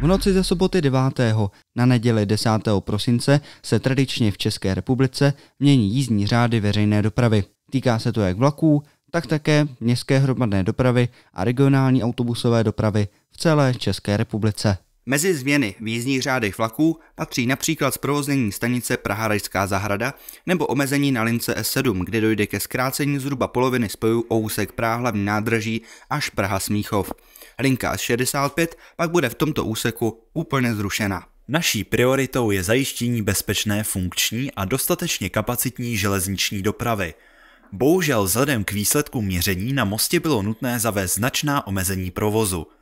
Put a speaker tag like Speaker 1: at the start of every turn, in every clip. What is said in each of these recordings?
Speaker 1: V noci ze soboty 9. na neděli 10. prosince se tradičně v České republice mění jízdní řády veřejné dopravy. Týká se to jak vlaků, tak také městské hromadné dopravy a regionální autobusové dopravy v celé České republice. Mezi změny v jízdních řádech vlaků patří například zprovoznění stanice Praha Rajská zahrada nebo omezení na lince S7, kde dojde ke zkrácení zhruba poloviny spojů o úsek Praha hlavní nádraží až Praha Smíchov.
Speaker 2: Linka S65 pak bude v tomto úseku úplně zrušena. Naší prioritou je zajištění bezpečné, funkční a dostatečně kapacitní železniční dopravy. Bohužel vzhledem k výsledku měření na mostě bylo nutné zavést značná omezení provozu –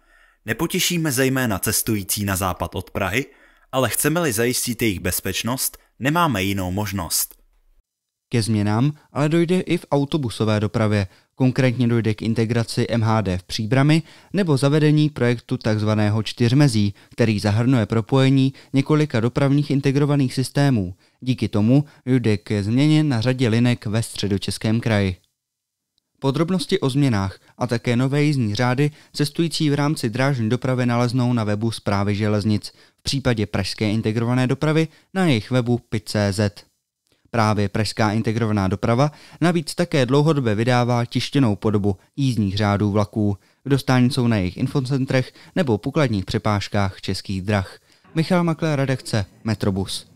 Speaker 2: Nepotěšíme zejména cestující na západ od Prahy, ale chceme-li zajistit jejich bezpečnost, nemáme jinou možnost. Ke změnám ale
Speaker 1: dojde i v autobusové dopravě. Konkrétně dojde k integraci MHD v Příbrami nebo zavedení projektu tzv. čtyřmezí, který zahrnuje propojení několika dopravních integrovaných systémů. Díky tomu dojde ke změně na řadě linek ve středočeském kraji. Podrobnosti o změnách a také nové jízdní řády cestující v rámci drážní dopravy naleznou na webu zprávy železnic, v případě Pražské integrované dopravy na jejich webu PIT.cz. Právě Pražská integrovaná doprava navíc také dlouhodobě vydává tištěnou podobu jízdních řádů vlaků, k dostání jsou na jejich infocentrech nebo pokladních přepážkách českých drah. Michal Makler, redakce Metrobus.